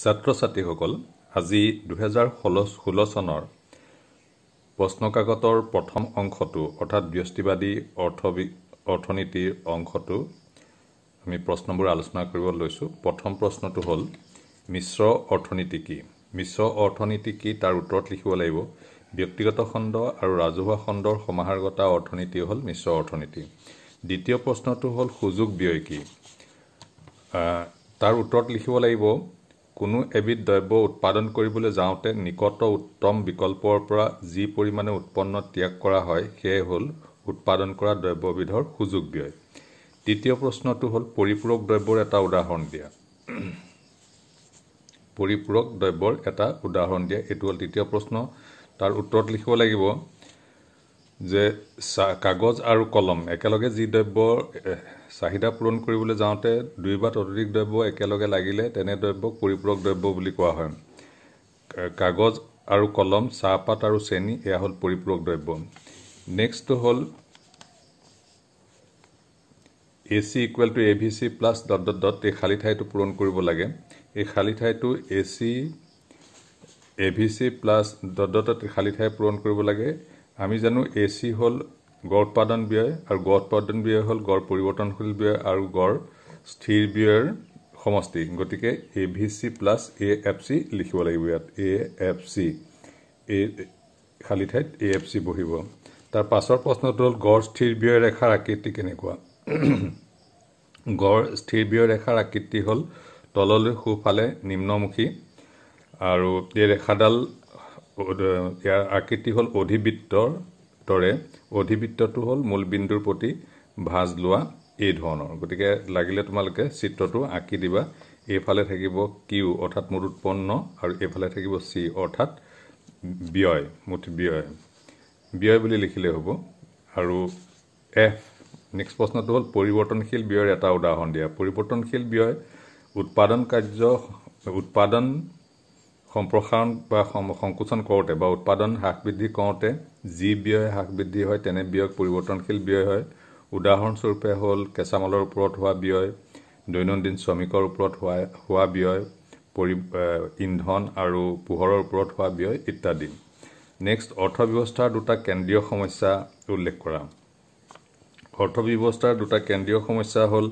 ছাত্ৰ ছাত্ৰীসকল আজি দুহেজাৰ ষোল্ল ষোল্ল চনৰ প্ৰশ্নকাকতৰ প্ৰথম অংশটো অৰ্থাৎ ব্যস্তিবাদী অৰ্থ অৰ্থনীতিৰ অংশটো আমি প্ৰশ্নবোৰ আলোচনা কৰিব লৈছোঁ প্ৰথম প্ৰশ্নটো হ'ল মিশ্ৰ অৰ্থনীতি কি মিশ্ৰ অৰ্থনীতি কি তাৰ উত্তৰত লিখিব লাগিব ব্যক্তিগত খণ্ড আৰু ৰাজহুৱা খণ্ডৰ সমাহাৰগত অৰ্থনীতি হ'ল মিশ্ৰ অৰ্থনীতি দ্বিতীয় প্ৰশ্নটো হ'ল সুযোগ ব্যয় কি তাৰ উত্তৰত লিখিব লাগিব কোনো এবিধ দ্ৰব্য উৎপাদন কৰিবলৈ যাওঁতে নিকট উত্তম বিকল্পৰ পৰা যি পৰিমাণে উৎপন্ন ত্যাগ কৰা হয় সেয়ে হ'ল উৎপাদন কৰা দ্ৰব্যবিধৰ সুযোগ ব্যয় তৃতীয় প্ৰশ্নটো হ'ল পৰিপূৰক দ্ৰব্যৰ এটা উদাহৰণ দিয়া পৰিপূৰক দ্ৰব্যৰ এটা উদাহৰণ দিয়া এইটো হ'ল তৃতীয় প্ৰশ্ন তাৰ উত্তৰত লিখিব লাগিব যে চা কাগজ আৰু কলম একেলগে যি দ্ৰব্য চাহিদা পূৰণ কৰিবলৈ যাওঁতে দুই বা ততোধিক দ্ৰব্য একেলগে লাগিলে তেনে দ্ৰব্যক পৰিপূৰক দ্ৰব্য বুলি কোৱা হয় কাগজ আৰু কলম চাহপাত আৰু চেনি এয়া হ'ল পৰিপূৰক দ্ৰব্য নেক্সটটো হ'ল A C equal to A V C plus dot dot dot এই খালী ঠাইটো পূৰণ কৰিব লাগে এই খালী ঠাইটো A C A V C plus dot dot dot খালী ঠাই পূৰণ কৰিব লাগে আমি জানো এ চি হ'ল গড় উৎপাদন ব্যয় আৰু গড় উৎপাদন ব্যয় হ'ল গড় পৰিৱৰ্তনশীল ব্যয় আৰু গড় স্থিৰ ব্যয়ৰ সমষ্টি গতিকে A V C plus A F C লিখিব লাগিব ইয়াত এ এফ চি এ খালী ঠাইত এ এফ চি বহিব তাৰ পাছৰ প্ৰশ্নটো হ'ল গড় স্থিৰ ব্যয় ৰেখাৰ আকৃতি কেনেকুৱা গড় স্থিৰ ব্যয় ৰেখাৰ আকৃতি হ'ল তললৈ সোঁফালে নিম্নমুখী আৰু এই ৰেখাডাল ইয়াৰ আকৃতি হ'ল অধিবৃত্তৰ দৰে অধিবৃত্তটো হ'ল মূলবিন্দুৰ প্ৰতি ভাজ লোৱা এই ধৰণৰ গতিকে লাগিলে তোমালোকে চিত্ৰটো আঁকি দিবা এইফালে থাকিব কিউ অৰ্থাৎ মোৰ উৎপন্ন আৰু এইফালে থাকিব চি অৰ্থাৎ ব্যয় মুঠ ব্যয় ব্যয় বুলি লিখিলে হ'ব আৰু এফ নেক্সট প্ৰশ্নটো হ'ল পৰিৱৰ্তনশীল ব্যয়ৰ এটা উদাহৰণ দিয়া পৰিৱৰ্তনশীল ব্যয় উৎপাদন কাৰ্য উৎপাদন সম্প্ৰসাৰণ বা সংকোচন কৰোঁতে বা উৎপাদন হ্ৰাস বৃদ্ধি কৰোঁতে যি ব্যয় হ্ৰাস বৃদ্ধি হয় তেনে ব্যয় পৰিৱৰ্তনশীল ব্যয় হয় উদাহৰণস্বৰূপে হ'ল কেঁচামালৰ ওপৰত হোৱা ব্যয় দৈনন্দিন শ্ৰমিকৰ ওপৰত হোৱা হোৱা ব্যয় পৰি ইন্ধন আৰু পোহৰৰ ওপৰত হোৱা ব্যয় ইত্যাদি নেক্সট অৰ্থব্যৱস্থাৰ দুটা কেন্দ্ৰীয় সমস্যা উল্লেখ কৰা অৰ্থব্যৱস্থাৰ দুটা কেন্দ্ৰীয় সমস্যা হ'ল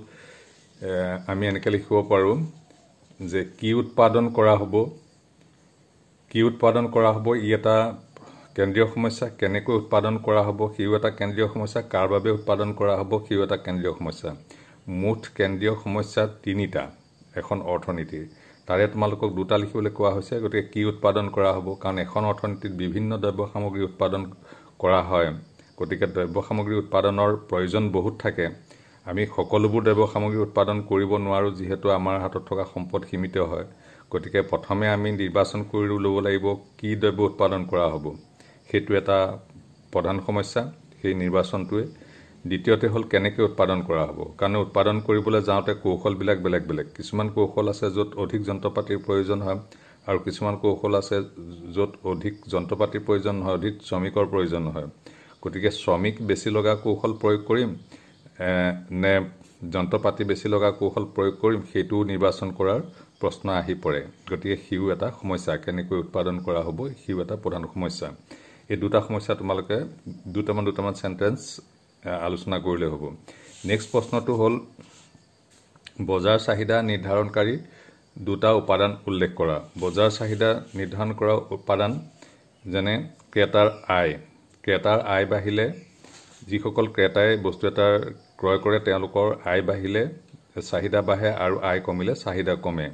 আমি এনেকৈ লিখিব পাৰোঁ যে কি উৎপাদন কৰা হ'ব কি উৎপাদন কৰা হ'ব ই এটা কেন্দ্ৰীয় সমস্যা কেনেকৈ উৎপাদন কৰা হ'ব সিও এটা কেন্দ্ৰীয় সমস্যা কাৰ বাবে উৎপাদন কৰা হ'ব সিও এটা কেন্দ্ৰীয় সমস্যা মুঠ কেন্দ্ৰীয় সমস্যা তিনিটা এখন অৰ্থনীতিৰ তাৰে তোমালোকক দুটা লিখিবলৈ কোৱা হৈছে গতিকে কি উৎপাদন কৰা হ'ব কাৰণ এখন অৰ্থনীতিত বিভিন্ন দ্ৰব্য সামগ্ৰী উৎপাদন কৰা হয় গতিকে দ্ৰব্য সামগ্ৰী উৎপাদনৰ প্ৰয়োজন বহুত থাকে আমি সকলোবোৰ দ্ৰব্য সামগ্ৰী উৎপাদন কৰিব নোৱাৰোঁ যিহেতু আমাৰ হাতত থকা সম্পদ সীমিত হয় গতিকে প্ৰথমে আমি নিৰ্বাচন কৰি ল'ব লাগিব কি দ্ৰব্য উৎপাদন কৰা হ'ব সেইটো এটা প্ৰধান সমস্যা সেই নিৰ্বাচনটোৱে দ্বিতীয়তে হ'ল কেনেকৈ উৎপাদন কৰা হ'ব কাৰণ উৎপাদন কৰিবলৈ যাওঁতে কৌশলবিলাক বেলেগ বেলেগ কিছুমান কৌশল আছে য'ত অধিক যন্ত্ৰ পাতিৰ প্ৰয়োজন হয় আৰু কিছুমান কৌশল আছে য'ত অধিক যন্ত্ৰ পাতিৰ প্ৰয়োজন নহয় অধিক শ্ৰমিকৰ প্ৰয়োজন নহয় গতিকে শ্ৰমিক বেছি লগা কৌশল প্ৰয়োগ কৰিম নে যন্ত্ৰ পাতি বেছি লগা কৌশল প্ৰয়োগ কৰিম সেইটোও নিৰ্বাচন কৰাৰ প্ৰশ্ন আহি পৰে গতিকে সিও এটা সমস্যা কেনেকৈ উৎপাদন কৰা হ'ব সিও এটা প্ৰধান সমস্যা এই দুটা সমস্যা তোমালোকে দুটামান দুটামান চেণ্টেঞ্চ আলোচনা কৰিলে হ'ব নেক্সট প্ৰশ্নটো হ'ল বজাৰ চাহিদা নিৰ্ধাৰণকাৰী দুটা উপাদান উল্লেখ কৰা বজাৰ চাহিদা নিৰ্ধাৰণ কৰা উপাদান যেনে ক্ৰেতাৰ আয় ক্ৰেতাৰ আয় বাঢ়িলে যিসকল ক্ৰেতাই বস্তু এটা ক্ৰয় কৰে তেওঁলোকৰ আয় বাঢ়িলে চাহিদা বাঢ়ে আৰু আয় কমিলে চাহিদা কমে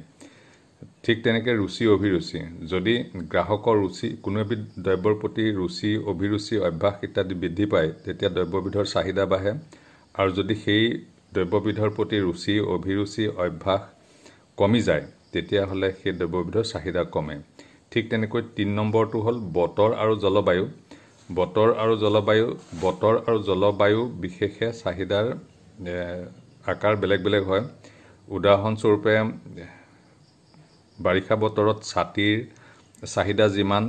ঠিক তেনেকৈ ৰুচি অভিৰুচি যদি গ্ৰাহকৰ ৰুচি কোনো এবিধ দ্ৰব্যৰ প্ৰতি ৰুচি অভিৰুচি অভ্যাস ইত্যাদি বৃদ্ধি পায় তেতিয়া দ্ৰব্যবিধৰ চাহিদা বাঢ়ে আৰু যদি সেই দ্ৰব্যবিধৰ প্ৰতি ৰুচি অভিৰুচি অভ্যাস কমি যায় তেতিয়াহ'লে সেই দ্ৰব্যবিধৰ চাহিদা কমে ঠিক তেনেকৈ তিনি নম্বৰটো হ'ল বতৰ আৰু জলবায়ু বতৰ আৰু জলবায়ু বতৰ আৰু জলবায়ু বিশেষে চাহিদাৰ আকাৰ বেলেগ বেলেগ হয় উদাহৰণস্বৰূপে বাৰিষা বতৰত ছাতিৰ চাহিদা যিমান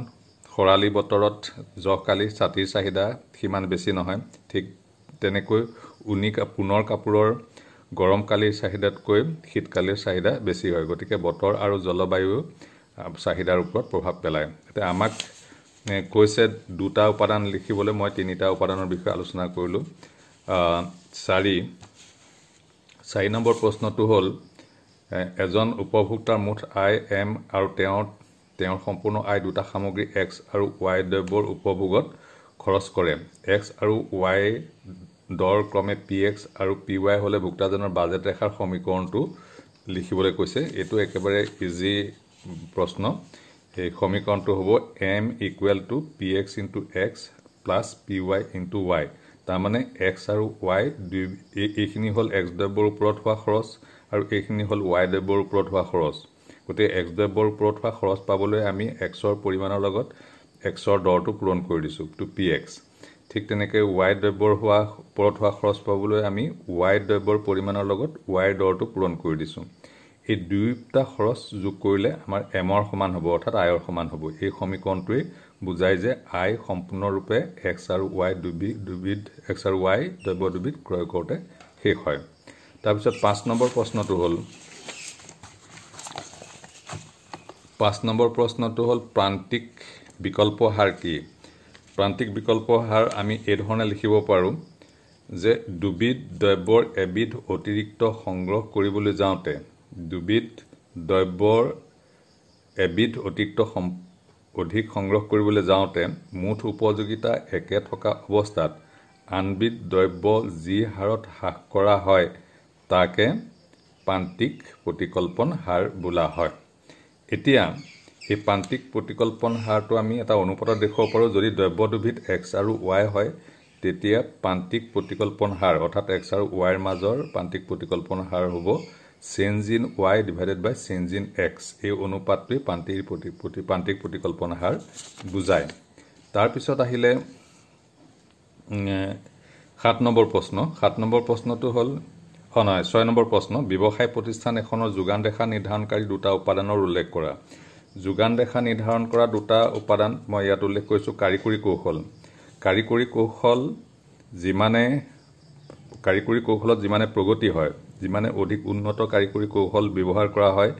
খৰালি বতৰত জহকালি ছাতিৰ চাহিদা সিমান বেছি নহয় ঠিক তেনেকৈ উনি পুনৰ কাপোৰৰ গৰমকালিৰ চাহিদাতকৈ শীতকালিৰ চাহিদা বেছি হয় গতিকে বতৰ আৰু জলবায়ু চাহিদাৰ ওপৰত প্ৰভাৱ পেলায় এতিয়া আমাক কৈছে দুটা উপাদান লিখিবলৈ মই তিনিটা উপাদানৰ বিষয়ে আলোচনা কৰিলোঁ চাৰি চাৰি নম্বৰ প্ৰশ্নটো হ'ল এজন উপভোক্তাৰ মুঠ আই এম আৰু তেওঁৰ তেওঁৰ সম্পূৰ্ণ আয় দুটা সামগ্ৰী এক্স আৰু ৱাই দ্ৰব্যৰ উপভোগত খৰচ কৰে এক্স আৰু ৱাই দৰ ক্ৰমে পি এক্স আৰু পি ৱাই হ'লে ভোক্তাজনৰ বাজেট ৰেখাৰ সমীকৰণটো লিখিবলৈ কৈছে এইটো একেবাৰে ইজি প্ৰশ্ন এই সমীকৰণটো হ'ব M equal to P X into X plus P Y into Y তাৰমানে এক্স আৰু ৱাই দুই এইখিনি হ'ল এক্স দ্ৰব্যৰ ওপৰত হোৱা খৰচ আৰু এইখিনি হ'ল ৱাই দেৱৰ ওপৰত হোৱা খৰচ গতিকে এক্স দেৱৰ ওপৰত হোৱা খৰচ পাবলৈ আমি এক্সৰ পৰিমাণৰ লগত এক্সৰ দৰটো পূৰণ কৰি দিছোঁ টু পি এক্স ঠিক তেনেকৈ ৱাই দ্ৰব্যৰ হোৱা ওপৰত হোৱা খৰচ পাবলৈ আমি ৱাই দ্ৰব্যৰ পৰিমাণৰ লগত ৱাইৰ দৰটো পূৰণ কৰি দিছোঁ এই দুয়োটা খৰচ যোগ কৰিলে আমাৰ এমৰ সমান হ'ব অৰ্থাৎ আয়ৰ সমান হ'ব এই সমীকৰণটোৱেই বুজায় যে আই সম্পূৰ্ণৰূপে এক্স আৰু ৱাই দুবিধ দুবিধ এক্স আৰু ৱাই দ্ৰব্য দুবিধ ক্ৰয় কৰোঁতে শেষ হয় তাৰপিছত পাঁচ নম্বৰ প্ৰশ্নটো হ'ল পাঁচ নম্বৰ প্ৰশ্নটো হ'ল প্ৰান্তিক বিকল্প হাৰ কি প্ৰান্তিক বিকল্প হাৰ আমি এইধৰণে লিখিব পাৰোঁ যে দুবিধ দ্ৰব্যৰ এবিধ অতিৰিক্ত সংগ্ৰহ কৰিবলৈ যাওঁতে দুবিধ দ্ৰব্যৰ এবিধ অতিৰিক্ত সম অধিক সংগ্ৰহ কৰিবলৈ যাওঁতে মুঠ উপযোগিতা একে থকা অৱস্থাত আনবিধ দ্ৰব্য যি হাৰত হ্ৰাস কৰা হয় তাকে প্ৰান্তিক প্ৰতিকল্পন হাৰ বোলা হয় এতিয়া এই প্ৰান্তিক প্ৰতিকল্পন হাৰটো আমি এটা অনুপাতত দেখুৱাব পাৰোঁ যদি দ্ৰব্য দুভিত এক্স আৰু ৱাই হয় তেতিয়া প্ৰান্তিক প্ৰতিকল্পন হাৰ অৰ্থাৎ এক্স আৰু ৱাইৰ মাজৰ প্ৰান্তিক প্ৰতিকল্পন হাৰ হ'ব change in Y divided by change in X এই অনুপাতটোৱে প্ৰান্তিৰ প্ৰতি প্ৰান্তিক প্ৰতিকল্পন হাৰ বুজায় তাৰপিছত আহিলে সাত নম্বৰ প্ৰশ্ন সাত নম্বৰ প্ৰশ্নটো হ'ল হয় নহয় ছয় নম্বৰ প্ৰশ্ন ব্যৱসায় প্ৰতিষ্ঠান এখনৰ যোগান ৰেখা নিৰ্ধাৰণকাৰী দুটা উপাদানৰ উল্লেখ কৰা যোগান ৰেখা নিৰ্ধাৰণ কৰা দুটা উপাদান মই ইয়াত উল্লেখ কৰিছোঁ কাৰিকৰী কৌশল কাৰিকৰী কৌশল যিমানে কাৰিকৰী কৌশলত যিমানে প্ৰগতি হয় যিমানে অধিক উন্নত কাৰিকৰী কৌশল ব্যৱহাৰ কৰা হয়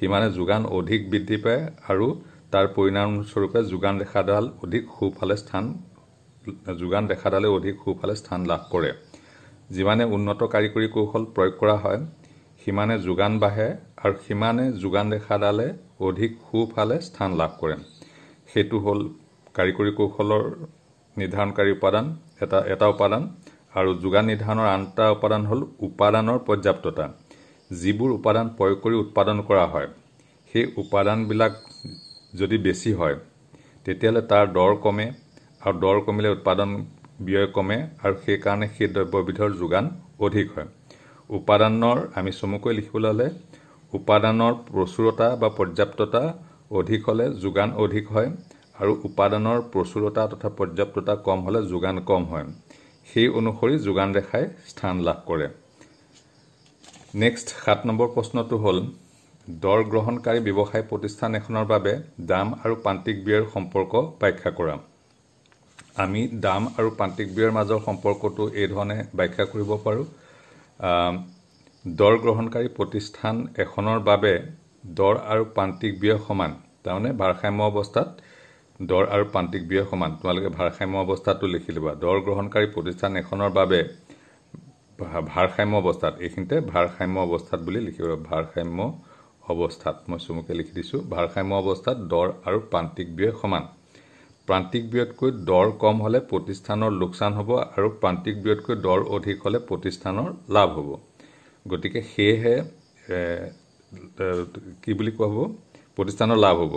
সিমানে যোগান অধিক বৃদ্ধি পায় আৰু তাৰ পৰিণামস্বৰূপে যোগান ৰেখাডাল অধিক সোঁফালে স্থান যোগান ৰেখাডালে অধিক সোঁফালে স্থান লাভ কৰে যিমানে উন্নত কাৰিকৰী কৌশল প্ৰয়োগ কৰা হয় সিমানে যোগান বাঢ়ে আৰু সিমানে যোগান দেখাডালে অধিক সোঁফালে স্থান লাভ কৰে সেইটো হ'ল কাৰিকৰী কৌশলৰ নিৰ্ধাৰণকাৰী উপাদান এটা এটা উপাদান আৰু যোগান নিৰ্ধাৰণৰ আন এটা উপাদান হ'ল উপাদানৰ পৰ্যাপ্ততা যিবোৰ উপাদান প্ৰয়োগ কৰি উৎপাদন কৰা হয় সেই উপাদানবিলাক যদি বেছি হয় তেতিয়াহ'লে তাৰ দৰ কমে আৰু দৰ কমিলে উৎপাদন ব্যয় কমে আৰু সেইকাৰণে সেই দ্ৰব্যবিধৰ যোগান অধিক হয় উপাদানৰ আমি চমুকৈ লিখিবলৈ হ'লে উপাদানৰ প্ৰচুৰতা বা পৰ্যাপ্ততা অধিক হ'লে যোগান অধিক হয় আৰু উপাদানৰ প্ৰচুৰতা তথা পৰ্যাপ্ততা কম হ'লে যোগান কম হয় সেই অনুসৰি যোগান ৰেখাই স্থান লাভ কৰে নেক্সট সাত নম্বৰ প্ৰশ্নটো হ'ল দৰ গ্ৰহণকাৰী ব্যৱসায় প্ৰতিষ্ঠান এখনৰ বাবে দাম আৰু প্ৰান্তিক ব্যয়ৰ সম্পৰ্ক ব্যাখ্যা কৰা আমি দাম আৰু প্ৰান্তিক ব্যয়ৰ মাজৰ সম্পৰ্কটো এইধৰণে ব্যাখ্যা কৰিব পাৰোঁ দৰ গ্ৰহণকাৰী প্ৰতিষ্ঠান এখনৰ বাবে দৰ আৰু প্ৰান্তিক ব্যয় সমান তাৰমানে ভাৰসাম্য অৱস্থাত দৰ আৰু প্ৰান্তিক ব্যয় সমান তোমালোকে ভাৰসাম্য অৱস্থাটো লিখি ল'বা দৰ গ্ৰহণকাৰী প্ৰতিষ্ঠান এখনৰ বাবে ভাৰসাম্য অৱস্থাত এইখিনিতে ভাৰসাম্য অৱস্থাত বুলি লিখিব ভাৰসাম্য অৱস্থাত মই চমুকৈ লিখি দিছোঁ ভাৰসাম্য অৱস্থাত দৰ আৰু প্ৰান্তিক ব্যয় সমান প্ৰান্তিক ব্যয়তকৈ দৰ কম হ'লে প্ৰতিষ্ঠানৰ লোকচান হ'ব আৰু প্ৰান্তিক ব্যয়তকৈ দৰ অধিক হ'লে প্ৰতিষ্ঠানৰ লাভ হ'ব গতিকে সেয়েহে কি বুলি কোৱা হ'ব প্ৰতিষ্ঠানৰ লাভ হ'ব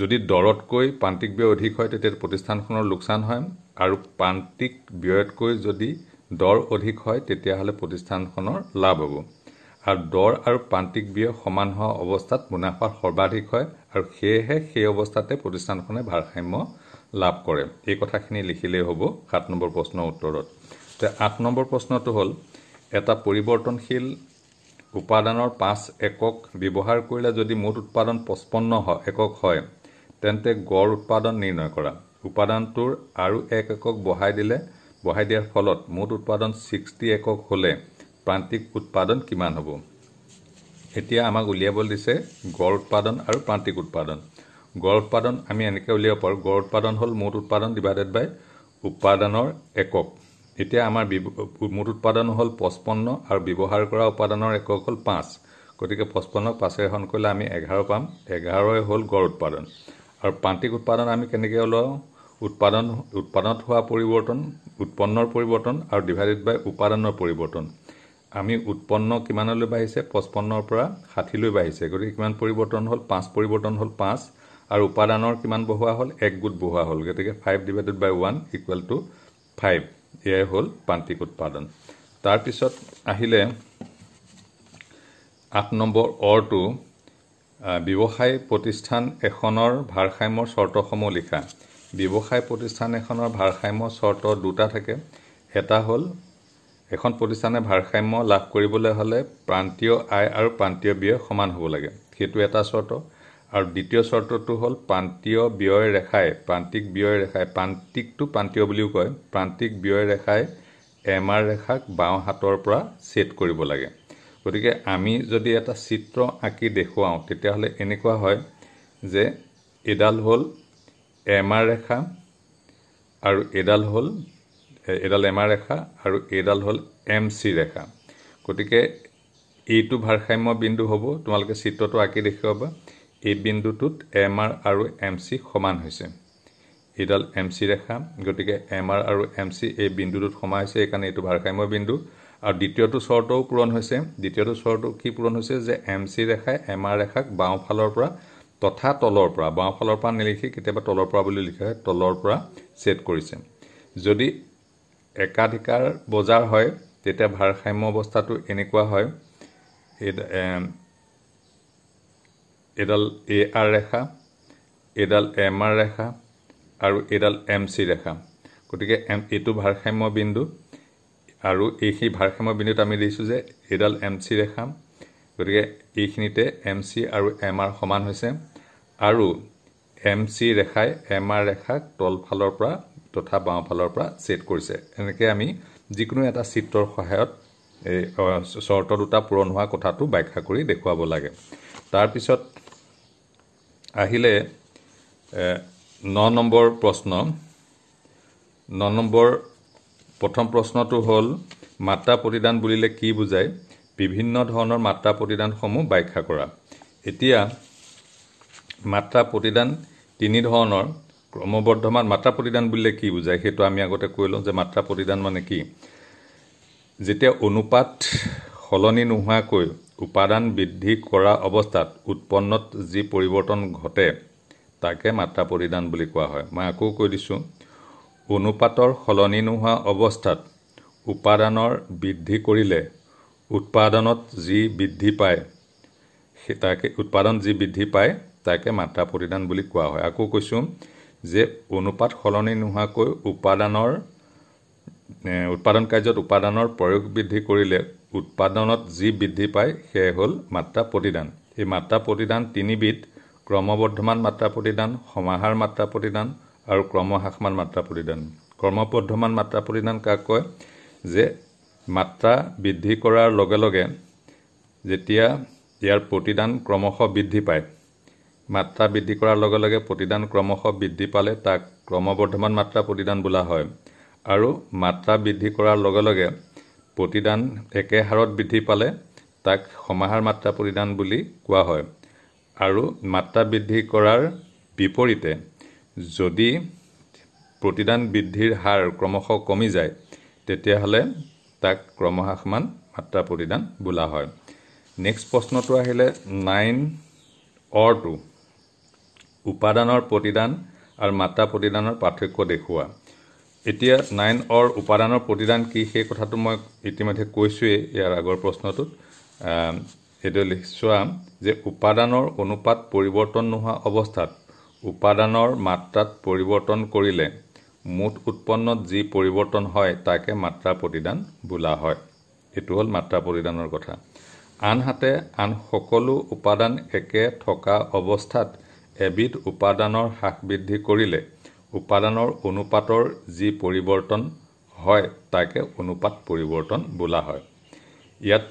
যদি দৰতকৈ প্ৰান্তিক ব্যয় অধিক হয় তেতিয়া প্ৰতিষ্ঠানখনৰ লোকচান হয় আৰু প্ৰান্তিক ব্যয়তকৈ যদি দৰ অধিক হয় তেতিয়াহ'লে প্ৰতিষ্ঠানখনৰ লাভ হ'ব আৰু দৰ আৰু প্ৰান্তিক ব্যয় সমান হোৱা অৱস্থাত মুনাফা সৰ্বাধিক হয় আৰু সেয়েহে সেই অৱস্থাতে প্ৰতিষ্ঠানখনে ভাৰসাম্য লাভ কৰে এই কথাখিনি লিখিলেই হ'ব সাত নম্বৰ প্ৰশ্নৰ উত্তৰত তে আঠ নম্বৰ প্ৰশ্নটো হ'ল এটা পৰিৱৰ্তনশীল উপাদানৰ পাঁচ একক ব্যৱহাৰ কৰিলে যদি মুঠ উৎপাদন পঁচপন্ন হয় একক হয় তেন্তে গড় উৎপাদন নিৰ্ণয় কৰা উপাদানটোৰ আৰু এক একক বঢ়াই দিলে বঢ়াই দিয়াৰ ফলত মুঠ উৎপাদন ছিক্সটি একক হ'লে প্ৰান্তিক উৎপাদন কিমান হ'ব এতিয়া আমাক উলিয়াবলৈ দিছে গড় উৎপাদন আৰু প্ৰান্তিক উৎপাদন গড় উৎপাদন আমি এনেকৈ উলিয়াব পাৰোঁ গড় উৎপাদন হ'ল মুঠ উৎপাদন ডিভাইডেড বাই উপাদানৰ একক এতিয়া আমাৰ মুঠ উৎপাদন হ'ল পঁচপন্ন আৰু ব্যৱহাৰ কৰা উপাদানৰ একক হ'ল পাঁচ গতিকে পঁচপন্ন পাঁচেৰে এখন কৰিলে আমি এঘাৰ পাম এঘাৰই হ'ল গড় উৎপাদন আৰু প্ৰান্তিক উৎপাদন আমি কেনেকৈ ওলাওঁ উৎপাদন উৎপাদনত হোৱা পৰিৱৰ্তন উৎপন্নৰ পৰিৱৰ্তন আৰু ডিভাইডেড বাই উপাদানৰ পৰিৱৰ্তন আমি উৎপন্ন কিমানলৈ বাঢ়িছে পঁচপন্নৰ পৰা ষাঠিলৈ বাঢ়িছে গতিকে কিমান পৰিৱৰ্তন হ'ল পাঁচ পৰিৱৰ্তন হ'ল পাঁচ আৰু উপাদানৰ কিমান বহোৱা হ'ল এক গোট বহোৱা হ'ল গতিকে five divided by one equal to five এয়াই হ'ল প্ৰান্তিক উৎপাদন তাৰপিছত আহিলে আঠ নম্বৰ অৰটো ব্যৱসায় প্ৰতিষ্ঠান এখনৰ ভাৰসাম্যৰ চৰ্তসমূহ লিখা ব্যৱসায় প্ৰতিষ্ঠান এখনৰ ভাৰসাম্য চৰ্ত দুটা থাকে এটা হ'ল এখন প্ৰতিষ্ঠানে ভাৰসাম্য লাভ কৰিবলৈ হ'লে প্ৰান্তীয় আয় আৰু প্ৰান্তীয় ব্যয় সমান হ'ব লাগে সেইটো এটা চৰ্ত আৰু দ্বিতীয় চৰ্তটো হ'ল প্ৰান্তীয় ব্যয় ৰেখাই প্ৰান্তিক ব্যয় ৰেখাই প্ৰান্তিকটো প্ৰান্তীয় বুলিও কয় প্ৰান্তিক ব্যয় ৰেখাই এম আৰ ৰেখাক বাওঁ হাতৰ পৰা ছেট কৰিব লাগে গতিকে আমি যদি এটা চিত্ৰ আঁকি দেখুৱাওঁ তেতিয়াহ'লে এনেকুৱা হয় যে এডাল হ'ল এম আৰ ৰেখা আৰু এডাল হ'ল এডাল এম আৰ ৰেখা আৰু এইডাল হ'ল এম চি ৰেখা গতিকে এইটো ভাৰসাম্য বিন্দু হ'ব তোমালোকে চিত্ৰটো আঁকি দেখুৱাবা এই বিন্দুটোত এম আৰ আৰু এম চি সমান হৈছে এইডাল এম চি ৰেখা গতিকে এম আৰ আৰু এম চি এই বিন্দুটোত সমা হৈছে সেইকাৰণে এইটো ভাৰসাম্য বিন্দু আৰু দ্বিতীয়টো চৰ্তও পূৰণ হৈছে দ্বিতীয়টো চৰ্ত কি পূৰণ হৈছে যে এম চি ৰেখাই এম আৰ ৰেখাক বাওঁফালৰ পৰা তথা তলৰ পৰা বাওঁফালৰ পৰা নিলিখি কেতিয়াবা তলৰ পৰা বুলি লিখা হয় তলৰ পৰা ছেট কৰিছে যদি একাধিকাৰ বজাৰ হয় তেতিয়া ভাৰসাম্য অৱস্থাটো এনেকুৱা হয় এডাল এ আৰ ৰেখা এডাল এম আৰ ৰেখা আৰু এডাল এম চি ৰেখা গতিকে এম এইটো ভাৰসাম্য বিন্দু আৰু এইখিনি ভাৰসাম্য বিন্দুত আমি দিছোঁ যে এইডাল এম চি ৰেখা গতিকে এইখিনিতে এম চি আৰু এম আৰ সমান হৈছে আৰু এম চি ৰেখাই এম আৰ ৰেখাক তলফালৰ পৰা তথা বাওঁফালৰ পৰা ছেট কৰিছে এনেকৈ আমি যিকোনো এটা চিত্ৰৰ সহায়ত এই চৰ্ত দুটা পূৰণ হোৱা কথাটো ব্যাখ্যা কৰি দেখুৱাব লাগে তাৰপিছত আহিলে ন নম্বৰ প্ৰশ্ন ন নম্বৰ প্ৰথম প্ৰশ্নটো হ'ল মাত্ৰা প্ৰতিদান বুলিলে কি বুজায় বিভিন্ন ধৰণৰ মাত্ৰা প্ৰতিদানসমূহ ব্যাখ্যা কৰা এতিয়া মাত্ৰা প্ৰতিদান তিনি ধৰণৰ ক্ৰমবৰ্ধমান মাত্ৰা প্ৰতিদান বুলিলে কি বুজায় সেইটো আমি আগতে কৈ লওঁ যে মাত্ৰা প্ৰতিদান মানে কি যেতিয়া অনুপাত সলনি নোহোৱাকৈ উপাদান বৃদ্ধি কৰা অৱস্থাত উৎপন্নত যি পৰিৱৰ্তন ঘটে তাকে মাত্ৰা প্ৰতিদান বুলি কোৱা হয় মই আকৌ কৈ দিছোঁ অনুপাতৰ সলনি নোহোৱা অৱস্থাত উপাদানৰ বৃদ্ধি কৰিলে উৎপাদনত যি বৃদ্ধি পায় সেই তাকে উৎপাদন যি বৃদ্ধি পায় তাকে মাত্ৰা প্ৰতিদান বুলি কোৱা হয় আকৌ কৈছোঁ যে অনুপাত সলনি নোহোৱাকৈ উপাদানৰ উৎপাদন কাৰ্যত উপাদানৰ প্ৰয়োগ বৃদ্ধি কৰিলে উৎপাদনত যি বৃদ্ধি পায় সেয়ে হ'ল মাত্ৰা প্ৰতিদান এই মাত্ৰা প্ৰতিদান তিনিবিধ ক্ৰমবৰ্ধমান মাত্ৰা প্ৰতিদান সমাহাৰ মাত্ৰা প্ৰতিদান আৰু ক্ৰমহ্ৰাসমান মাত্ৰা প্ৰতিদান ক্ৰমবৰ্ধমান মাত্ৰা প্ৰতিদান কাক কয় যে মাত্ৰা বৃদ্ধি কৰাৰ লগে লগে যেতিয়া ইয়াৰ প্ৰতিদান ক্ৰমশ বৃদ্ধি পায় মাত্ৰা বৃদ্ধি কৰাৰ লগে লগে প্ৰতিদান ক্ৰমশ বৃদ্ধি পালে তাক ক্ৰমবৰ্ধমান মাত্ৰা প্ৰতিদান বোলা হয় আৰু মাত্ৰা বৃদ্ধি কৰাৰ লগে লগে প্ৰতিদান একে হাৰত বৃদ্ধি পালে তাক সমাহাৰ মাত্ৰা প্ৰতিদান বুলি কোৱা হয় আৰু মাত্ৰা বৃদ্ধি কৰাৰ বিপৰীতে যদি প্ৰতিদান বৃদ্ধিৰ হাৰ ক্ৰমশ কমি যায় তেতিয়াহ'লে তাক ক্ৰমহ্ৰাসমান মাত্ৰা প্ৰতিদান বোলা হয় নেক্সট প্ৰশ্নটো আহিলে নাইন অৰ টু উপাদানৰ প্ৰতিদান আৰু মাত্ৰা প্ৰতিদানৰ পাৰ্থক্য দেখুওৱা এতিয়া নাইন অৰ উপাদানৰ প্ৰতিদান কি সেই কথাটো মই ইতিমধ্যে কৈছোঁৱেই ইয়াৰ আগৰ প্ৰশ্নটোত এইটো চোৱা যে উপাদানৰ অনুপাত পৰিৱৰ্তন নোহোৱা অৱস্থাত উপাদানৰ মাত্ৰাত পৰিৱৰ্তন কৰিলে মুঠ উৎপন্নত যি পৰিৱৰ্তন হয় তাকে মাত্ৰা প্ৰতিদান বোলা হয় এইটো হ'ল মাত্ৰা প্ৰতিদানৰ কথা আনহাতে আন সকলো উপাদান একে থকা অৱস্থাত এবিধ উপাদানৰ হ্ৰাস বৃদ্ধি কৰিলে উপাদানৰ অনুপাতৰ যি পৰিৱৰ্তন হয় তাকে অনুপাত পৰিৱৰ্তন বোলা হয় ইয়াত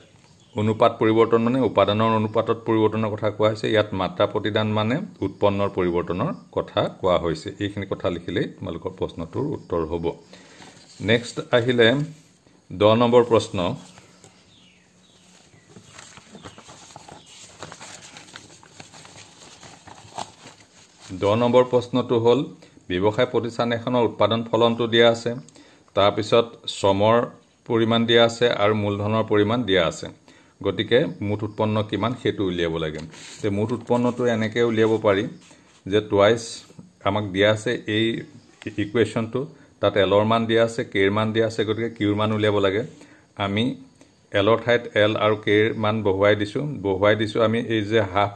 অনুপাত পৰিৱৰ্তন মানে উপাদানৰ অনুপাতত পৰিৱৰ্তনৰ কথা কোৱা হৈছে ইয়াত মাত্ৰা প্ৰতিদান মানে উৎপন্নৰ পৰিৱৰ্তনৰ কথা কোৱা হৈছে এইখিনি কথা লিখিলেই তোমালোকৰ প্ৰশ্নটোৰ উত্তৰ হ'ব নেক্সট আহিলে দহ নম্বৰ প্ৰশ্ন দহ নম্বৰ প্ৰশ্নটো হ'ল ব্যৱসায় প্ৰতিষ্ঠান এখনৰ উৎপাদন ফলনটো দিয়া আছে তাৰপিছত শ্ৰমৰ পৰিমাণ দিয়া আছে আৰু মূলধনৰ পৰিমাণ দিয়া আছে গতিকে মুঠ উৎপন্ন কিমান সেইটো উলিয়াব লাগে যে মুঠ উৎপন্নটো এনেকৈ উলিয়াব পাৰি যে টুৱাইচ আমাক দিয়া আছে এই ইকুৱেশ্যনটো তাত এলৰ মান দিয়া আছে কেৰ মান দিয়া আছে গতিকে কিউৰ মান উলিয়াব লাগে আমি এলৰ ঠাইত এল আৰু কেৰ মান বহুৱাই দিছোঁ বহুৱাই দিছোঁ আমি এই যে হাফ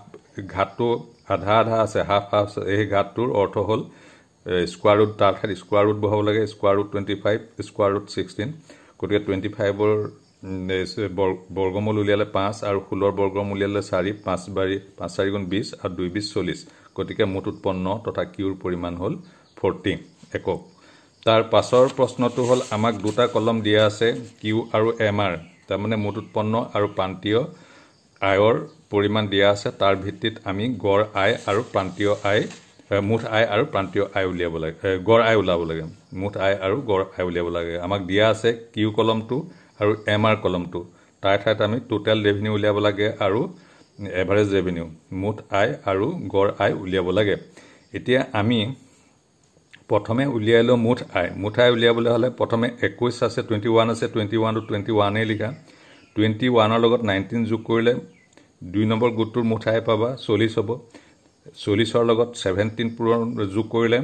ঘাটটো আধা আধা আছে হাফ হাফ এই ঘাটটোৰ অৰ্থ হ'ল স্কুৱাৰ ৰুট তাৰ ঠাইত স্কুৱাৰ ৰুট বহাব লাগে square root twenty five square root sixteen গতিকে টুৱেণ্টি ফাইভৰ বৰ্গমূল উলিয়ালে পাঁচ আৰু ষোল্লৰ বৰ্গম উলিয়ালে চাৰি পাঁচ বাৰী পাঁচ চাৰি গুণ বিছ আৰু দুই বিছ চল্লিছ গতিকে মুঠ উৎপন্ন তথা কিউৰ পৰিমাণ হ'ল ফৰ্টি একক তাৰ পাছৰ প্ৰশ্নটো হ'ল আমাক দুটা কলম দিয়া আছে কিউ আৰু এম আৰ তাৰমানে মুঠ উৎপন্ন আৰু প্ৰান্তীয় আয়ৰ পৰিমাণ দিয়া আছে তাৰ ভিত্তিত আমি গড় আয় আৰু প্ৰান্তীয় আয় মুঠ আয় আৰু প্ৰান্তীয় আয় উলিয়াব লাগে গড় আয় ওলাব লাগে মুঠ আয় আৰু গড় আয় উলিয়াব লাগে আমাক দিয়া আছে কিউ কলমটো আৰু এম আৰ কলমটো তাৰ ঠাইত আমি টোটেল ৰেভিনিউ উলিয়াব লাগে আৰু এভাৰেজ ৰেভিনিউ মুঠ আয় আৰু গড় আয় উলিয়াব লাগে এতিয়া আমি প্ৰথমে উলিয়াই লওঁ মুঠ আয় মুঠ আয় উলিয়াবলৈ হ'লে প্ৰথমে একৈছ আছে টুৱেণ্টি ওৱান আছে টুৱেণ্টি ওৱানটো টুৱেণ্টি ওৱানেই লিখা টুৱেণ্টি ওৱানৰ লগত নাইণ্টিন যোগ কৰিলে দুই নম্বৰ গোটটোৰ মুঠ আই পাবা চল্লিছ হ'ব চল্লিছৰ লগত ছেভেণ্টিন পুৰৰ যোগ কৰিলে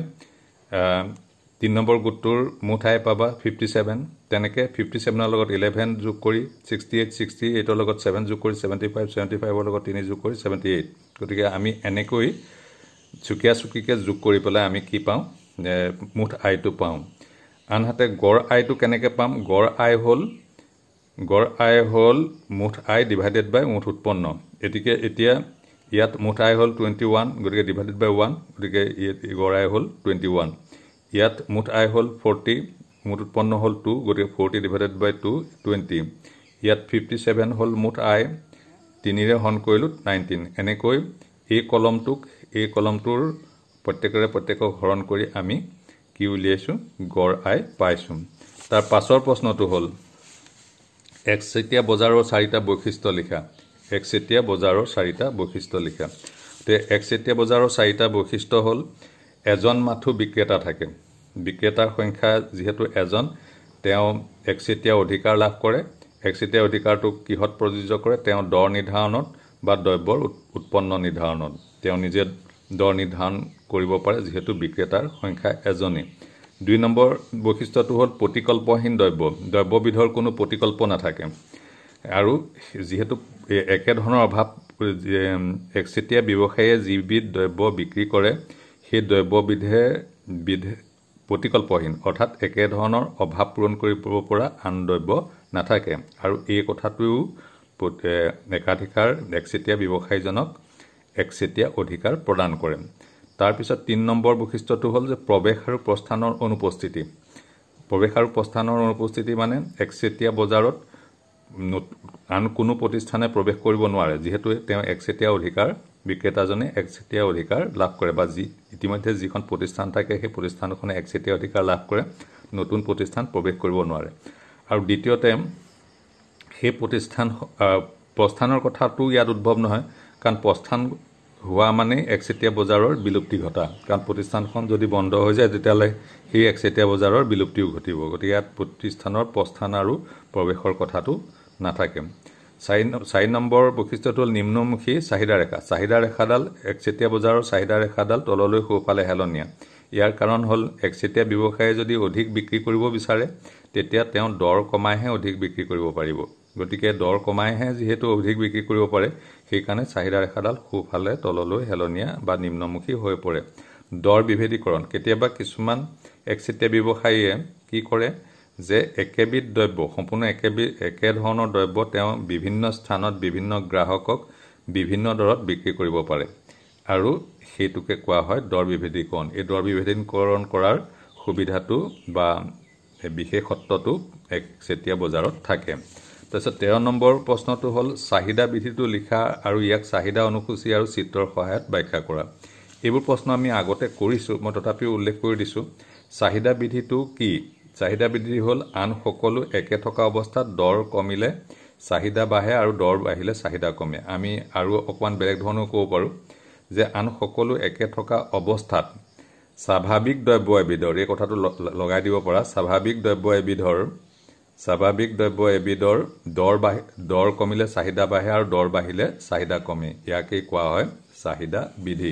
তিনি নম্বৰ গোটটোৰ মুঠ আই পাবা ফিফটি ছেভেন তেনেকৈ ফিফটি ছেভেনৰ লগত ইলেভেন যোগ কৰি ছিক্সটি এইট ছিক্সটি এইটৰ লগত ছেভেন যোগ কৰি ছেভেণ্টি ফাইভ ছেভেণ্টি ফাইভৰ লগত তিনি যোগ কৰি ছেভেণ্টি এইট গতিকে আমি এনেকৈ চুকীয়া চুকীকৈ যোগ কৰি পেলাই আমি কি পাওঁ মুঠ আইটো পাওঁ আনহাতে গড় আইটো কেনেকৈ পাম গড় আই হ'ল গড় আয় হ'ল মুঠ আয় ডিভাইডেড বাই মুঠ উৎপন্ন গতিকে এতিয়া ইয়াত মুঠ আয় হ'ল টুৱেণ্টি ওৱান গতিকে ডিভাইডেড বাই ওৱান গতিকে গড় আয় হ'ল টুৱেণ্টি ওৱান ইয়াত মুঠ আয় হ'ল ফৰ্টি মুঠ উৎপন্ন হ'ল টু গতিকে forty divided by two twenty ইয়াত ফিফটি ছেভেন হ'ল মুঠ আয় তিনিৰে হৰণ কৰিলোঁ নাইনটিন এনেকৈ এই কলমটোক এই কলমটোৰ প্ৰত্যেকৰে প্ৰত্যেকক হৰণ কৰি আমি কি উলিয়াইছোঁ গড় আয় পাইছোঁ তাৰ পাছৰ প্ৰশ্নটো হ'ল একচেটীয়া বজাৰৰ চাৰিটা বৈশিষ্ট্য লিখা একচেতিয়া বজাৰৰ চাৰিটা বৈশিষ্ট্য লিখা তে একচেতিয়া বজাৰৰ চাৰিটা বৈশিষ্ট্য হ'ল এজন মাথো বিক্ৰেতা থাকে বিক্ৰেতাৰ সংখ্যা যিহেতু এজন তেওঁ একচেটীয়া অধিকাৰ লাভ কৰে একচেতিয়া অধিকাৰটো কিহত প্ৰযোজ্য কৰে তেওঁ দৰ নিৰ্ধাৰণত বা দ্ৰব্যৰ উৎপন্ন নিৰ্ধাৰণত তেওঁ নিজে দৰ নিৰ্ধাৰণ কৰিব পাৰে যিহেতু বিক্ৰেতাৰ সংখ্যা এজনেই দুই নম্বৰ বৈশিষ্ট্যটো হ'ল প্ৰতিকল্পহীন দ্ৰব্য দ্ৰব্যবিধৰ কোনো প্ৰতিকল্প নাথাকে আৰু যিহেতু একেধৰণৰ অভাৱ একচেতিয়া ব্যৱসায়ীয়ে যিবিধ দ্ৰব্য বিক্ৰী কৰে সেই দ্ৰব্যবিধে বিধে প্ৰতিকল্পহীন অৰ্থাৎ একেধৰণৰ অভাৱ পূৰণ কৰিব পৰা আন দ্ৰব্য নাথাকে আৰু এই কথাটোও একাধিকাৰ একচেটীয়া ব্যৱসায়ীজনক একচেতিয়া অধিকাৰ প্ৰদান কৰে তাৰপিছত তিনি নম্বৰ বৈশিষ্ট্যটো হ'ল যে প্ৰৱেশ আৰু প্ৰস্থানৰ অনুপস্থিতি প্ৰৱেশ আৰু প্ৰস্থানৰ অনুপস্থিতি মানে একচেতিয়া বজাৰত আন কোনো প্ৰতিষ্ঠানে প্ৰৱেশ কৰিব নোৱাৰে যিহেতু তেওঁ একচেটীয়া অধিকাৰ বিক্ৰেতাজনে একচেটীয়া অধিকাৰ লাভ কৰে বা যি ইতিমধ্যে যিখন প্ৰতিষ্ঠান থাকে সেই প্ৰতিষ্ঠানখনে একচেটীয়া অধিকাৰ লাভ কৰে নতুন প্ৰতিষ্ঠান প্ৰৱেশ কৰিব নোৱাৰে আৰু দ্বিতীয়তে সেই প্ৰতিষ্ঠান প্ৰস্থানৰ কথাটো ইয়াত উদ্ভৱ নহয় কাৰণ প্ৰস্থান হোৱা মানে একচেটীয়া বজাৰৰ বিলুপ্তি ঘটা কাৰণ প্ৰতিষ্ঠানখন যদি বন্ধ হৈ যায় তেতিয়াহ'লে সেই একচেটীয়া বজাৰৰ বিলুপ্তিও ঘটিব গতিকে ইয়াত প্ৰতিষ্ঠানৰ প্ৰস্থান আৰু প্ৰৱেশৰ কথাটো নাথাকে চাৰি চাৰি নম্বৰ বৈশিষ্ট্যটো হ'ল নিম্নমুখী চাহিদা ৰেখা চাহিদা ৰেখাডাল একচেতিয়া বজাৰৰ চাহিদা ৰেখাডাল তললৈ সোঁফালে হেলনীয়া ইয়াৰ কাৰণ হ'ল একচেটীয়া ব্যৱসায়ে যদি অধিক বিক্ৰী কৰিব বিচাৰে তেতিয়া তেওঁ দৰ কমাইহে অধিক বিক্ৰী কৰিব পাৰিব গতিকে দৰ কমাইহে যিহেতু অধিক বিক্ৰী কৰিব পাৰে সেইকাৰণে চাহিদা ৰেখাডাল সোঁফালে তললৈ হেলনীয়া বা নিম্নমুখী হৈ পৰে দৰ বিভেদীকৰণ কেতিয়াবা কিছুমান একচেটীয়া ব্যৱসায়ীয়ে কি কৰে যে একেবিধ দ্ৰব্য সম্পূৰ্ণ একেবিধ একেধৰণৰ দ্ৰব্য তেওঁ বিভিন্ন স্থানত বিভিন্ন গ্ৰাহকক বিভিন্ন দৰত বিক্ৰী কৰিব পাৰে আৰু সেইটোকে কোৱা হয় দৰ বিভেদীকৰণ এই দৰ বিভেদীকৰণ কৰাৰ সুবিধাটো বা বিশেষত্বটো একচেটীয়া বজাৰত থাকে তাৰপিছত তেৰ নম্বৰ প্ৰশ্নটো হ'ল চাহিদা বিধিটো লিখা আৰু ইয়াক চাহিদা অনুসূচী আৰু চিত্ৰৰ সহায়ত ব্যাখ্যা কৰা এইবোৰ প্ৰশ্ন আমি আগতে কৰিছোঁ মই তথাপিও উল্লেখ কৰি দিছোঁ চাহিদা বিধিটো কি চাহিদা বিধি হ'ল আন সকলো একে থকা অৱস্থাত দৰ কমিলে চাহিদা বাঢ়ে আৰু দৰ বাঢ়িলে চাহিদা কমে আমি আৰু অকণমান বেলেগ ধৰণেও ক'ব পাৰোঁ যে আন সকলো একে থকা অৱস্থাত স্বাভাৱিক দ্ৰব্য এবিধৰ এই কথাটো লগাই দিব পৰা স্বাভাৱিক দ্ৰব্য এবিধৰ স্বাভাৱিক দ্ৰব্য এবিধৰ দৰ বাঢ়ি দৰ কমিলে চাহিদা বাঢ়ে আৰু দৰ বাঢ়িলে চাহিদা কমে ইয়াকেই কোৱা হয় চাহিদা বিধি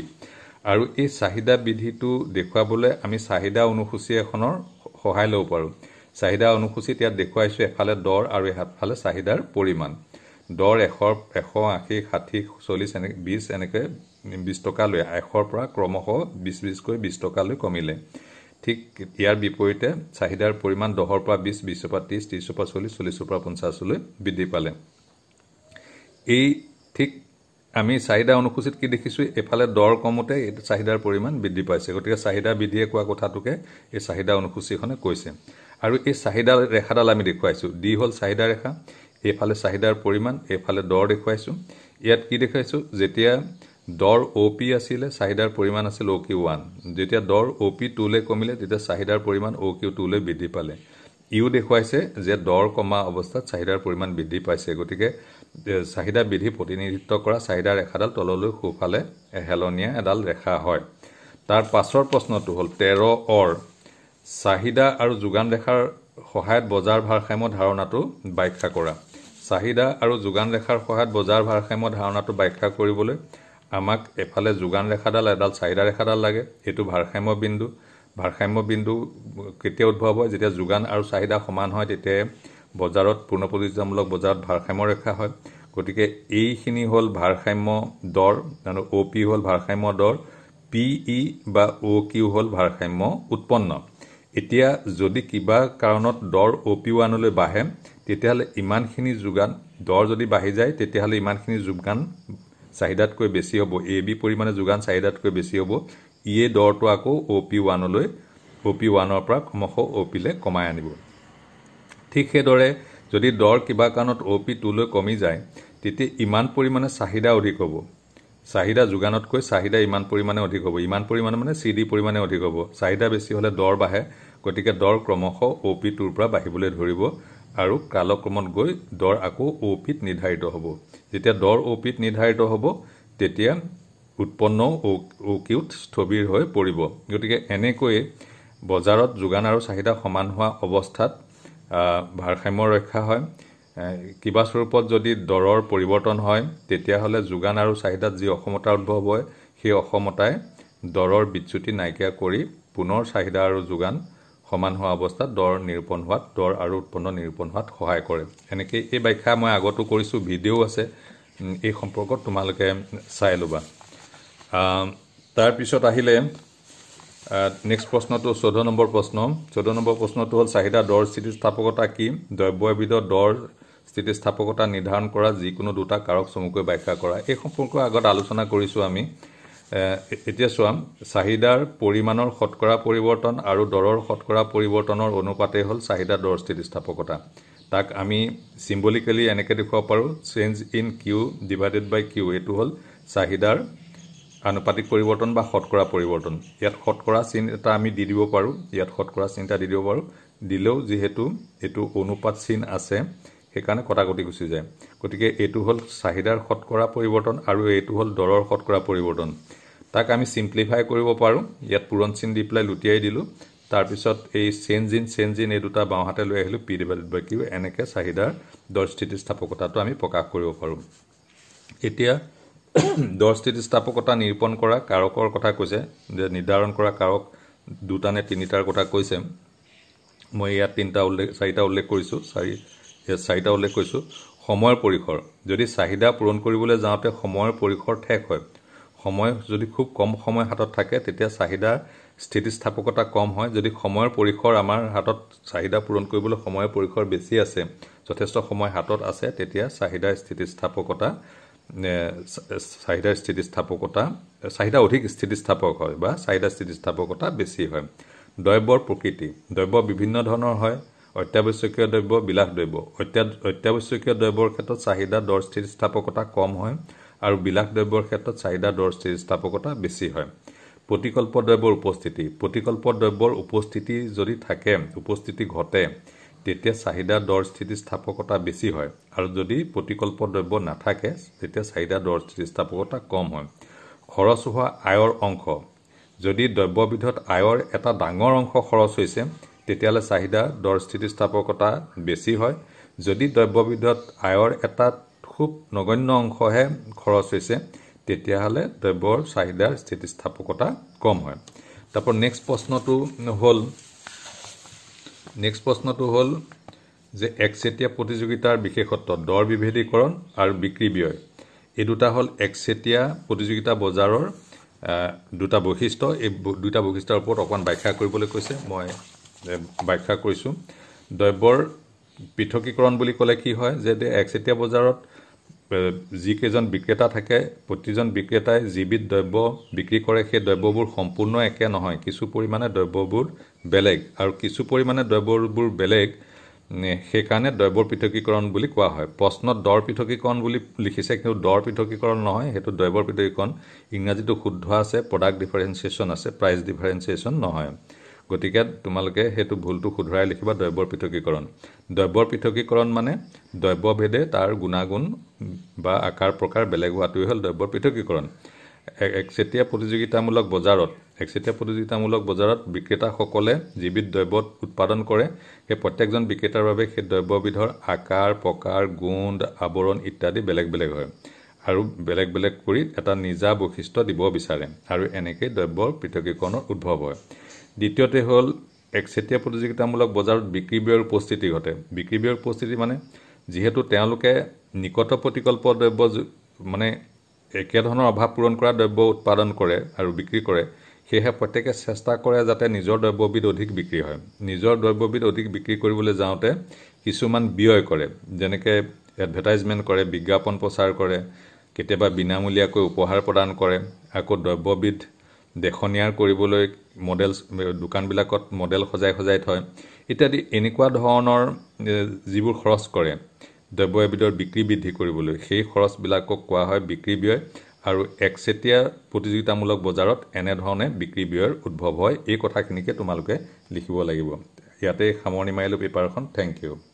আৰু এই চাহিদা বিধিটো দেখুৱাবলৈ আমি চাহিদা অনুসূচী এখনৰ সহায় ল'ব পাৰোঁ চাহিদা অনুসূচীত ইয়াত দেখুৱাইছোঁ এফালে দৰ আৰু এফালে চাহিদাৰ পৰিমাণ দৰ এশ এশ আশী ষাঠি চল্লিছ এনে বিছ এনেকৈ বিছ টকালৈ এশৰ পৰা ক্ৰমশ বিছ বিছকৈ বিছ টকালৈ কমিলে ঠিক ইয়াৰ বিপৰীতে চাহিদাৰ পৰিমাণ দহৰ পৰা বিছ বিছৰ পৰা ত্ৰিছ ত্ৰিছৰ পৰা চল্লিছ চল্লিছৰ পৰা পঞ্চাছলৈ বৃদ্ধি পালে এই ঠিক আমি চাহিদা অনুসূচীত কি দেখিছোঁ এইফালে দৰ কমতে এই চাহিদাৰ পৰিমাণ বৃদ্ধি পাইছে গতিকে চাহিদা বৃদ্ধিয়ে কোৱা কথাটোকে এই চাহিদা অনুসূচীখনে কৈছে আৰু এই চাহিদা ৰেখাডাল আমি দেখুৱাইছোঁ ডি হ'ল চাহিদা ৰেখা এইফালে চাহিদাৰ পৰিমাণ এইফালে দৰ দেখুৱাইছোঁ ইয়াত কি দেখুৱাইছোঁ যেতিয়া দৰ অ' পি আছিলে চাহিদাৰ পৰিমাণ আছিল অ' কিউ ওৱান যেতিয়া দৰ অ' পি টুলৈ কমিলে তেতিয়া চাহিদাৰ পৰিমাণ অ' কিউ টুলৈ বৃদ্ধি পালে ইউ দেখুৱাইছে যে দৰ কমা অৱস্থাত চাহিদাৰ পৰিমাণ বৃদ্ধি পাইছে গতিকে চাহিদা বিধি প্ৰতিনিধিত্ব কৰা চাহিদা ৰেখাডাল তললৈ সোঁফালে হেলনীয়া এডাল ৰেখা হয় তাৰ পাছৰ প্ৰশ্নটো হ'ল তেৰ অৰ চাহিদা আৰু যোগান ৰেখাৰ সহায়ত বজাৰ ভাৰসাম্য ধাৰণাটো ব্যাখ্যা কৰা চাহিদা আৰু যোগান ৰেখাৰ সহায়ত বজাৰ ভাৰসাম্য ধাৰণাটো ব্যাখ্যা কৰিবলৈ আমাক এফালে যোগান ৰেখাডাল এডাল চাহিদা ৰেখাডাল লাগে সেইটো ভাৰসাম্য বিন্দু ভাৰসাম্য বিন্দু কেতিয়া উদ্ভৱ হয় যেতিয়া যোগান আৰু চাহিদা সমান হয় তেতিয়াহে বজাৰত পূৰ্ণ প্ৰতিযোগিতামূলক বজাৰত ভাৰসাম্য ৰেখা হয় গতিকে এইখিনি হ'ল ভাৰসাম্য দৰ আৰু অ' পি হ'ল ভাৰসাম্য দৰ পি ই বা অ' কিউ হ'ল ভাৰসাম্য উৎপন্ন এতিয়া যদি কিবা কাৰণত দৰ অ' পি ৱানলৈ বাঢ়ে তেতিয়াহ'লে ইমানখিনি যোগান দৰ যদি বাঢ়ি যায় তেতিয়াহ'লে ইমানখিনি যোগান চাহিদাতকৈ বেছি হ'ব এ বি পৰিমাণে যোগান চাহিদাতকৈ বেছি হ'ব ই এ দৰটো আকৌ অ' পি ওৱানলৈ অ' পি ওৱানৰ পৰা ক্ৰমশ অ' পিলৈ কমাই আনিব ঠিক সেইদৰে যদি দৰ কিবা কাৰণত অ' পি টুলৈ কমি যায় তেতিয়া ইমান পৰিমাণে চাহিদা অধিক হ'ব চাহিদা যোগানতকৈ চাহিদা ইমান পৰিমাণে অধিক হ'ব ইমান পৰিমাণে মানে চি ডি পৰিমাণে অধিক হ'ব চাহিদা বেছি হ'লে দৰ বাঢ়ে গতিকে দৰ ক্ৰমশ অ' পি টুৰ পৰা বাঢ়িবলৈ ধৰিব আৰু কালক্ৰমত গৈ দৰ আকৌ অ' পিত নিৰ্ধাৰিত হ'ব যেতিয়া দৰ অ' পিত নিৰ্ধাৰিত হ'ব তেতিয়া উৎপন্নও অ' কিউত স্থবিৰ হৈ পৰিব গতিকে এনেকৈয়ে বজাৰত যোগান আৰু চাহিদা সমান হোৱা অৱস্থাত ভাৰসাম্য ৰক্ষা হয় কিবা স্বৰূপত যদি দৰৰ পৰিৱৰ্তন হয় তেতিয়াহ'লে যোগান আৰু চাহিদাত যি অসমতা উদ্ভৱ হয় সেই অসমতাই দৰৰ বিচ্যুতি নাইকিয়া কৰি পুনৰ চাহিদা আৰু যোগান সমান হোৱা অৱস্থাত দৰ নিৰূপণ হোৱাত দৰ আৰু উৎপন্ন নিৰূপণ হোৱাত সহায় কৰে এনেকৈ এই ব্যাখ্যা মই আগতো কৰিছোঁ ভিডিঅ' আছে এই সম্পৰ্কত তোমালোকে চাই ল'বা তাৰপিছত আহিলে নেক্সট প্ৰশ্নটো চৈধ্য নম্বৰ প্ৰশ্ন চৈধ্য নম্বৰ প্ৰশ্নটো হ'ল চাহিদা দৰ স্থিতিস্থাপকতা কি দ্ৰব্যবিধ দৰ স্থিতিস্থাপকতা নিৰ্ধাৰণ কৰা যিকোনো দুটা কাৰক চমুকৈ ব্যাখ্যা কৰা এই সম্পৰ্কে আগত আলোচনা কৰিছোঁ আমি এতিয়া চোৱাম চাহিদাৰ পৰিমাণৰ শতকৰা পৰিৱৰ্তন আৰু দৰৰ শতকৰা পৰিৱৰ্তনৰ অনুপাতেই হ'ল চাহিদা দৰ স্থিতিস্থাপকতা তাক আমি চিম্বলিকেলি এনেকৈ দেখুৱাব পাৰোঁ change in Q divided by Q এইটো হ'ল চাহিদাৰ আনুপাতিক পৰিৱৰ্তন বা শতকৰা পৰিৱৰ্তন ইয়াত শতকৰা চিন এটা আমি দি দিব পাৰোঁ ইয়াত শতকৰা চিন এটা দি দিব পাৰোঁ দিলেও যিহেতু এইটো অনুপাত চিন আছে সেইকাৰণে কটাকটি গুচি যায় গতিকে এইটো হ'ল চাহিদাৰ শতকৰা পৰিৱৰ্তন আৰু এইটো হ'ল দৰৰ শতকৰা পৰিৱৰ্তন তাক আমি চিম্প্লিফাই কৰিব পাৰোঁ ইয়াত পূৰণ চিন দি পেলাই লুটিয়াই দিলোঁ তাৰপিছত এই চেঞ্জিন চেঞ্জিন এই দুটা বাওঁহাতে লৈ আহিলোঁ পি ডাব্লিউ বাই কিউ এনেকৈ চাহিদাৰ দৰ স্থিতিস্থাপকতাটো আমি প্ৰকাশ কৰিব পাৰোঁ এতিয়া দৰ স্থিতিস্থাপকতা নিৰূপণ কৰা কাৰকৰ কথা কৈছে যে নিৰ্ধাৰণ কৰা কাৰক দুটা নে তিনিটাৰ কথা কৈছে মই ইয়াত তিনিটা উল্লেখ চাৰিটা উল্লেখ কৰিছোঁ চাৰি চাৰিটা উল্লেখ কৰিছোঁ সময়ৰ পৰিসৰ যদি চাহিদা পূৰণ কৰিবলৈ যাওঁতে সময়ৰ পৰিসৰ ঠেক হয় সময় যদি খুব কম সময় হাতত থাকে তেতিয়া চাহিদা স্থিতিস্থাপকতা কম হয় যদি সময়ৰ পৰিসৰ আমাৰ হাতত চাহিদা পূৰণ কৰিবলৈ সময়ৰ পৰিসৰ বেছি আছে যথেষ্ট সময় হাতত আছে তেতিয়া চাহিদাৰ স্থিতিস্থাপকতা চাহিদাৰ স্থিতিস্থাপকতা চাহিদা অধিক স্থিতিস্থাপক হয় বা চাহিদাৰ স্থিতিস্থাপকতা বেছি হয় দ্ৰব্যৰ প্ৰকৃতি দ্ৰব্য বিভিন্ন ধৰণৰ হয় অত্যাৱশ্যকীয় দ্ৰব্য বিলাস দ্ৰব্য অত্যা অত্যাৱশ্যকীয় দ্ৰব্যৰ ক্ষেত্ৰত চাহিদা দৰ স্থিতিস্থাপকতা কম হয় আৰু বিলাস দ্ৰব্যৰ ক্ষেত্ৰত চাহিদা দৰ স্থিতিস্থাপকতা বেছি হয় প্ৰতিকল্প দ্ৰব্যৰ উপস্থিতি প্ৰতিকল্প দ্ৰব্যৰ উপস্থিতি যদি থাকে উপস্থিতি ঘটে তেতিয়া চাহিদা দৰ স্থিতিস্থাপকতা বেছি হয় আৰু যদি প্ৰতিকল্প দ্ৰব্য নাথাকে তেতিয়া চাহিদা দৰ স্থিতিস্থাপকতা কম হয় খৰচ হোৱা আয়ৰ অংশ যদি দ্ৰব্যবিধত আয়ৰ এটা ডাঙৰ অংশ খৰচ হৈছে তেতিয়াহ'লে চাহিদা দৰ স্থিতিস্থাপকতা বেছি হয় যদি দ্ৰব্যবিধত আয়ৰ এটা খুব নগণ্য অংশহে খৰচ হৈছে তেতিয়াহ'লে দ্ৰব্যৰ চাহিদাৰ স্থিতিস্থাপকতা কম হয় তাৰপৰা নেক্সট প্ৰশ্নটো হ'ল নেক্সট প্ৰশ্নটো হ'ল যে একচেটীয়া প্ৰতিযোগিতাৰ বিশেষত্ব দৰ বিভেদীকৰণ আৰু বিক্ৰী ব্যয় এই দুটা হ'ল একচেটীয়া প্ৰতিযোগিতা বজাৰৰ দুটা বৈশিষ্ট্য এই দুটা বৈশিষ্ট্যৰ ওপৰত অকণমান ব্যাখ্যা কৰিবলৈ কৈছে মই ব্যাখ্যা কৰিছোঁ দ্ৰব্যৰ পৃথকীকৰণ বুলি ক'লে কি হয় যে একচেতিয়া বজাৰত যিকেইজন বিক্ৰেতা থাকে প্ৰতিজন বিক্ৰেতাই যিবিধ দ্ৰব্য বিক্ৰী কৰে সেই দ্ৰব্যবোৰ সম্পূৰ্ণ একে নহয় কিছু পৰিমাণে দ্ৰব্যবোৰ বেলেগ আৰু কিছু পৰিমাণে দ্ৰব্যবোৰ বেলেগ সেইকাৰণে দ্ৰব্যৰ পৃথকীকৰণ বুলি কোৱা হয় প্ৰশ্নত দৰ পৃথকীকৰণ বুলি লিখিছে কিন্তু দৰ পৃথকীকৰণ নহয় সেইটো দ্ৰব্যৰ পৃথকীকৰণ ইংৰাজীটো শুদ্ধ আছে প্ৰডাক্ট ডিফাৰেঞ্চিয়েশ্যন আছে প্ৰাইচ ডিফাৰেঞ্চিয়েশ্যন নহয় গতিকে তোমালোকে সেইটো ভুলটো শুধৰাই লিখিবা দ্ৰব্যৰ পৃথকীকৰণ দ্ৰব্যৰ পৃথকীকৰণ মানে দ্ৰব্যভেদে তাৰ গুণাগুণ বা আকাৰ প্ৰকাৰ বেলেগ হোৱাটোৱেই হ'ল দ্ৰব্যৰ পৃথকীকৰণ একচেটীয়া প্ৰতিযোগিতামূলক বজাৰত একচেটীয়া প্ৰতিযোগিতামূলক বজাৰত বিক্ৰেতাসকলে যিবিধ দ্ৰব্য উৎপাদন কৰে সেই প্ৰত্যেকজন বিক্ৰেতাৰ বাবে সেই দ্ৰব্যবিধৰ আকাৰ প্ৰকাৰ গোন্ধ আৱৰণ ইত্যাদি বেলেগ বেলেগ হয় আৰু বেলেগ বেলেগ কৰি এটা নিজা বৈশিষ্ট্য দিব বিচাৰে আৰু এনেকেই দ্ৰব্যৰ পৃথকীকৰণৰ উদ্ভৱ হয় দ্বিতীয়তে হ'ল একচেটীয়া প্ৰতিযোগিতামূলক বজাৰত বিক্ৰী ব্যয়ৰ উপস্থিতি ঘটে বিক্ৰী ব্যয়ৰ উপস্থিতি মানে যিহেতু তেওঁলোকে নিকট প্ৰতিকল্প দ্ৰব্য মানে একেধৰণৰ অভাৱ পূৰণ কৰা দ্ৰব্য উৎপাদন কৰে আৰু বিক্ৰী কৰে সেয়েহে প্ৰত্যেকে চেষ্টা কৰে যাতে নিজৰ দ্ৰব্যবিধ অধিক বিক্ৰী হয় নিজৰ দ্ৰব্যবিধ অধিক বিক্ৰী কৰিবলৈ যাওঁতে কিছুমান ব্যয় কৰে যেনেকৈ এডভাৰটাইজমেণ্ট কৰে বিজ্ঞাপন প্ৰচাৰ কৰে কেতিয়াবা বিনামূলীয়াকৈ উপহাৰ প্ৰদান কৰে আকৌ দ্ৰব্যবিধ দেশনীয়াৰ কৰিবলৈ মডেল দোকানবিলাকত মডেল সজাই সজাই থয় ইত্যাদি এনেকুৱা ধৰণৰ যিবোৰ খৰচ কৰে দ্ৰব্য এবিধৰ বিক্ৰী বৃদ্ধি কৰিবলৈ সেই খৰচবিলাকক কোৱা হয় বিক্ৰী ব্যয় আৰু একচেতিয়া প্ৰতিযোগিতামূলক বজাৰত এনেধৰণে বিক্ৰী ব্যয়ৰ উদ্ভৱ হয় এই কথাখিনিকে তোমালোকে লিখিব লাগিব ইয়াতে সামৰণি মাৰিলোঁ পেপাৰখন থেংক ইউ